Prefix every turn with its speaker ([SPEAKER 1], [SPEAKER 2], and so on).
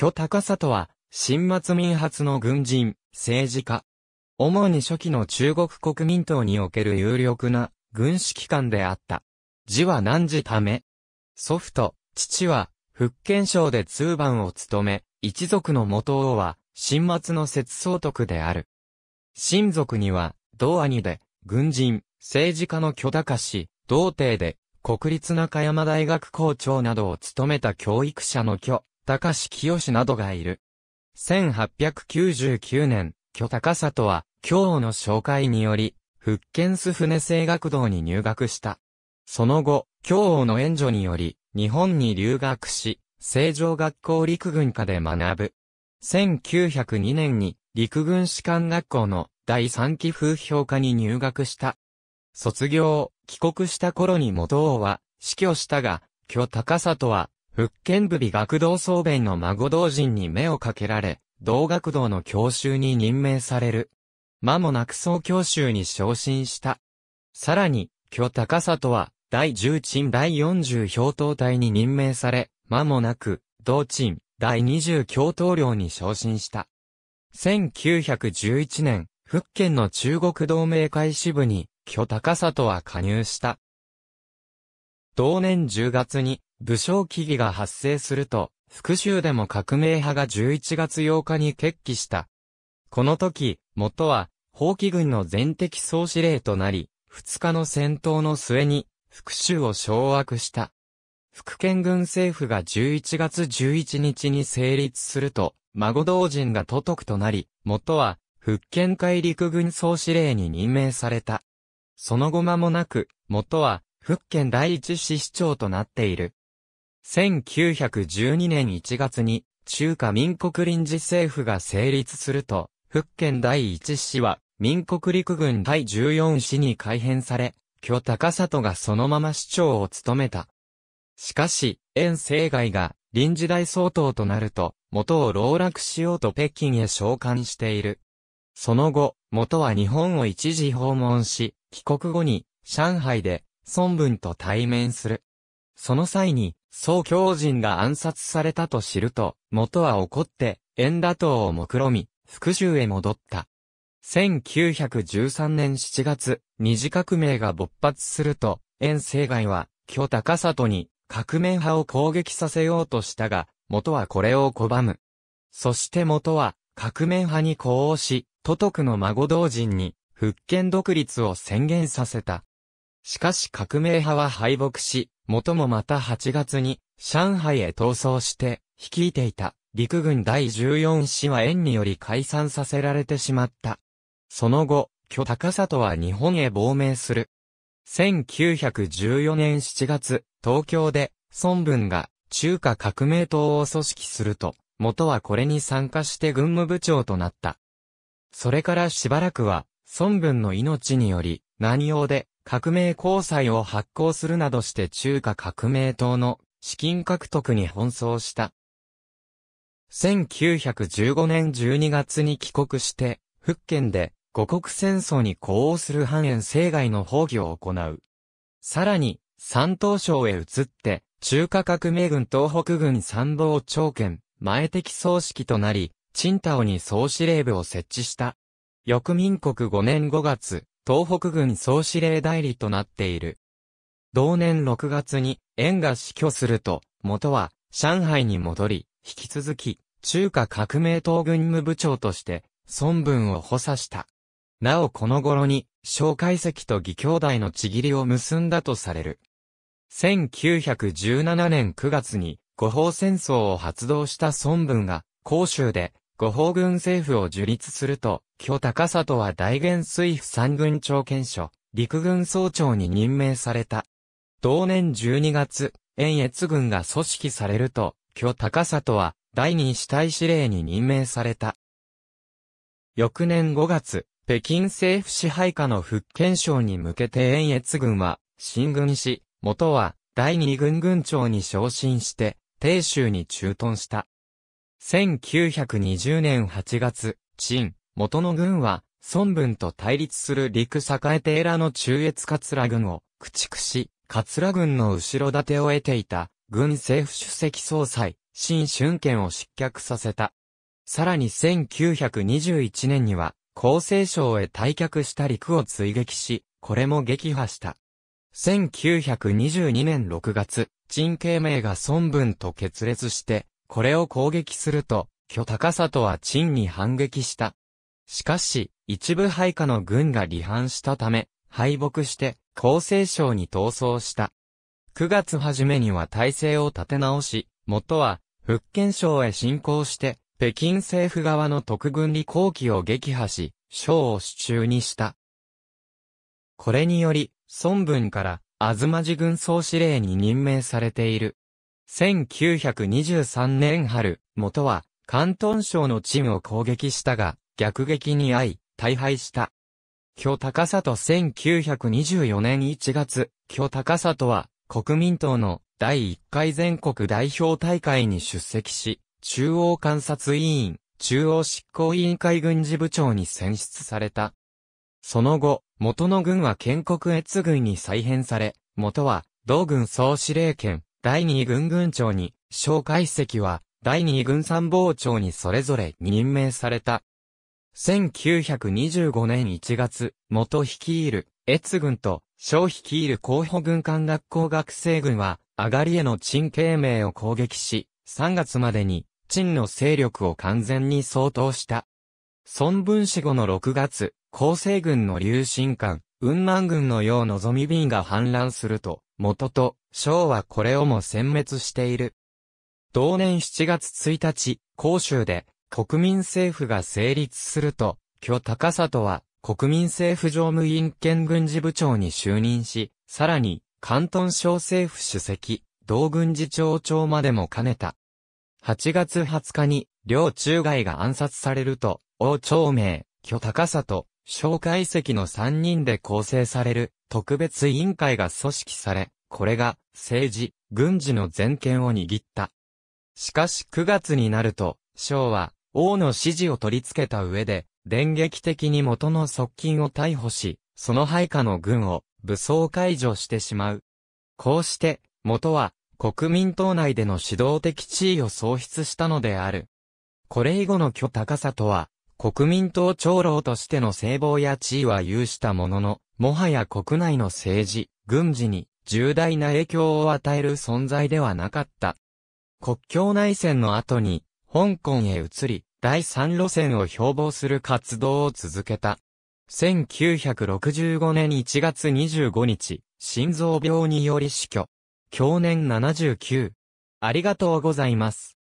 [SPEAKER 1] 巨高里は、新末民発の軍人、政治家。主に初期の中国国民党における有力な軍指機関であった。字は何字ため。祖父と父は福建省で通番を務め、一族の元王は新末の節相徳である。親族には、同兄で、軍人、政治家の巨高氏、童貞で、国立中山大学校長などを務めた教育者の巨高志清などがいる。1899年、巨高里は、京王の紹介により、福建ス船制学堂に入学した。その後、京王の援助により、日本に留学し、成城学校陸軍科で学ぶ。1902年に、陸軍士官学校の第三期風評科に入学した。卒業、帰国した頃に元王は死去したが、巨高里は福建部美学道総弁の孫同人に目をかけられ、同学道の教習に任命される。間もなく総教習に昇進した。さらに、巨高里は、第十鎮第四十教頭隊に任命され、間もなく、同鎮第二十教頭領に昇進した。1911年、福建の中国同盟会支部に、巨高里は加入した。同年10月に、武将危機が発生すると、復讐でも革命派が11月8日に決起した。この時、元は、法規軍の全敵総司令となり、2日の戦闘の末に、復讐を掌握した。福建軍政府が11月11日に成立すると、孫同人が都督となり、元は、福建海陸軍総司令に任命された。その後間もなく、元は、福建第一支市長となっている。1912年1月に中華民国臨時政府が成立すると、福建第一市は民国陸軍第14市に改編され、巨高里がそのまま市長を務めた。しかし、遠征外が臨時大総統となると、元を牢絡しようと北京へ召喚している。その後、元は日本を一時訪問し、帰国後に、上海で、孫文と対面する。その際に、宋教人が暗殺されたと知ると、元は怒って、円打倒を目論み、福州へ戻った。1913年7月、二次革命が勃発すると、縁政外は、巨高里に、革命派を攻撃させようとしたが、元はこれを拒む。そして元は、革命派に呼応し、都督の孫同人に、復権独立を宣言させた。しかし革命派は敗北し、元もまた8月に上海へ逃走して、率いていた陸軍第14師は縁により解散させられてしまった。その後、巨高里は日本へ亡命する。1914年7月、東京で、孫文が中華革命党を組織すると、元はこれに参加して軍務部長となった。それからしばらくは、孫文の命により、南洋で革命交際を発行するなどして中華革命党の資金獲得に奔走した。1915年12月に帰国して、福建で五国戦争に呼応する半円生涯の放棄を行う。さらに、山東省へ移って、中華革命軍東北軍参謀長県、前的総指揮となり、チンに総司令部を設置した。翌民国5年5月、東北軍総司令代理となっている。同年6月に、縁が死去すると、元は、上海に戻り、引き続き、中華革命党軍務部長として、孫文を補佐した。なおこの頃に、小介石と義兄弟のちぎりを結んだとされる。1917年9月に、五方戦争を発動した孫文が、広州で、五方軍政府を樹立すると、巨高里は大元水府三軍長検所、陸軍総長に任命された。同年12月、遠越軍が組織されると、巨高里は第二死体司令に任命された。翌年5月、北京政府支配下の福建省に向けて遠越軍は、進軍し、元は第二軍軍長に昇進して、鄭州に駐屯した。1920年8月、陳、元の軍は、孫文と対立する陸栄ラの中越桂軍を駆逐し、桂軍の後ろ盾を得ていた、軍政府主席総裁、新春権を失脚させた。さらに1921年には、厚生省へ退却した陸を追撃し、これも撃破した。1922年6月、陳慶明が孫文と決裂して、これを攻撃すると、巨高里は陳に反撃した。しかし、一部配下の軍が離反したため、敗北して、厚生省に逃走した。9月初めには体制を立て直し、元は、福建省へ侵攻して、北京政府側の特軍理工機を撃破し、省を手中にした。これにより、孫文から、東寺軍総司令に任命されている。1923年春、元は、関東省のチンを攻撃したが、逆撃に遭い、大敗した。巨高里1924年1月、巨高里は、国民党の第1回全国代表大会に出席し、中央観察委員、中央執行委員会軍事部長に選出された。その後、元の軍は建国越軍に再編され、元は、同軍総司令権、第2軍軍長に、小介石は、第2軍参謀長にそれぞれ任命された。1925年1月、元率いる、越軍と、小率いる候補軍艦学校学生軍は、上がりへの陳慶明を攻撃し、3月までに、陳の勢力を完全に相当した。孫文死後の6月、厚生軍の流進艦、雲南軍のよう望み便が氾濫すると、元と、章はこれをも殲滅している。同年7月1日、甲州で国民政府が成立すると、巨高里は国民政府常務委員兼軍事部長に就任し、さらに、関東省政府主席、同軍事長長までも兼ねた。8月20日に、両中外が暗殺されると、王長明、巨高里、小会石の3人で構成される特別委員会が組織され、これが政治、軍事の全権を握った。しかし9月になると、章は王の指示を取り付けた上で、電撃的に元の側近を逮捕し、その配下の軍を武装解除してしまう。こうして、元は国民党内での指導的地位を喪失したのである。これ以後の巨高さとは、国民党長老としての聖望や地位は有したものの、もはや国内の政治、軍事に重大な影響を与える存在ではなかった。国境内戦の後に、香港へ移り、第三路線を標榜する活動を続けた。1965年1月25日、心臓病により死去。享年79。ありがとうございます。